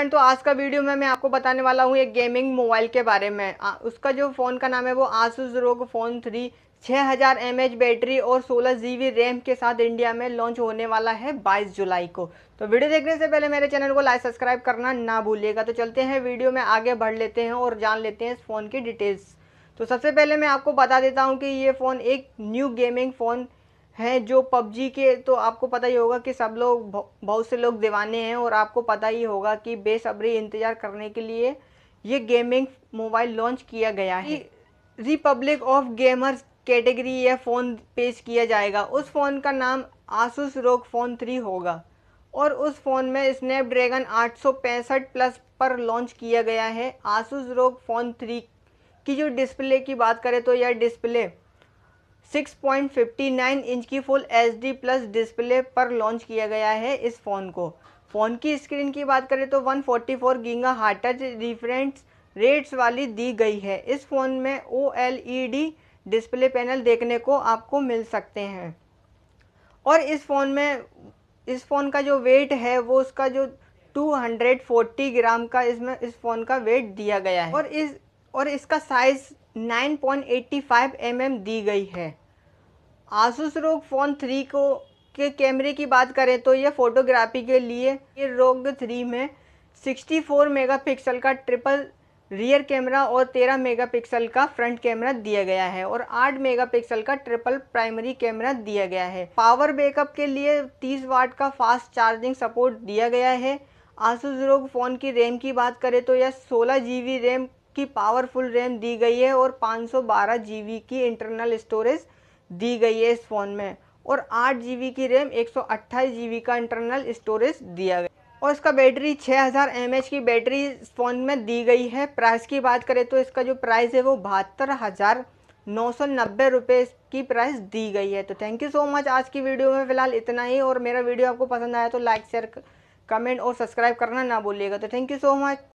friend तो आज का वीडियो में मैं आपको बताने वाला हूँ एक गेमिंग मोबाइल के बारे में आ, उसका जो फ़ोन का नाम है वो आसूस रोग फ़ोन थ्री छः हज़ार एम बैटरी और सोलह जी बी रैम के साथ इंडिया में लॉन्च होने वाला है बाईस जुलाई को तो वीडियो देखने से पहले मेरे चैनल को लाइक सब्सक्राइब करना ना भूलिएगा तो चलते हैं वीडियो में आगे बढ़ लेते हैं और जान लेते हैं इस फ़ोन की डिटेल्स तो सबसे पहले मैं आपको बता देता हूँ कि ये फ़ोन एक न्यू गेमिंग फ़ोन हैं जो पबजी के तो आपको पता ही होगा कि सब लोग बहुत से लोग दीवाने हैं और आपको पता ही होगा कि बेसब्री इंतज़ार करने के लिए ये गेमिंग मोबाइल लॉन्च किया गया है रिपब्लिक ऑफ गेमर्स कैटेगरी यह फ़ोन पेश किया जाएगा उस फ़ोन का नाम आसूस रोग फ़ोन थ्री होगा और उस फ़ोन में स्नैपड्रैगन 865 प्लस पर लॉन्च किया गया है आसूस रोग फ़ोन थ्री की जो डिस्प्ले की बात करें तो यह डिस्प्ले 6.59 इंच की फुल एच प्लस डिस्प्ले पर लॉन्च किया गया है इस फ़ोन को फ़ोन की स्क्रीन की बात करें तो 144 forty four giga hertz reference rates वाली दी गई है इस फ़ोन में ओ डिस्प्ले पैनल देखने को आपको मिल सकते हैं और इस फ़ोन में इस फ़ोन का जो वेट है वो उसका जो 240 ग्राम का इसमें इस फ़ोन का वेट दिया गया है और इस और इसका साइज़ 9.85 पॉइंट mm दी गई है आसूस रोग फोन थ्री को के कैमरे की बात करें तो यह फ़ोटोग्राफी के लिए ये रोग थ्री में 64 मेगापिक्सल का ट्रिपल रियर कैमरा और 13 मेगापिक्सल का फ्रंट कैमरा दिया गया है और 8 मेगापिक्सल का ट्रिपल प्राइमरी कैमरा दिया गया है पावर बैकअप के लिए 30 वाट का फास्ट चार्जिंग सपोर्ट दिया गया है आसूस रोग फ़ोन की रैम की बात करें तो यह सोलह जी रैम की पावरफुल रैम दी गई है और पाँच जीबी की इंटरनल स्टोरेज दी गई है इस फ़ोन में और आठ जी की रैम एक सौ का इंटरनल स्टोरेज दिया गया और इसका बैटरी 6000 हज़ार की बैटरी इस फ़ोन में दी गई है प्राइस की बात करें तो इसका जो प्राइस है वो बहत्तर हज़ार नौ सौ नब्बे रुपये की प्राइस दी गई है तो थैंक यू सो मच आज की वीडियो में फ़िलहाल इतना ही और मेरा वीडियो आपको पसंद आया तो लाइक शेयर कमेंट और सब्सक्राइब करना ना भूलिएगा तो थैंक यू सो मच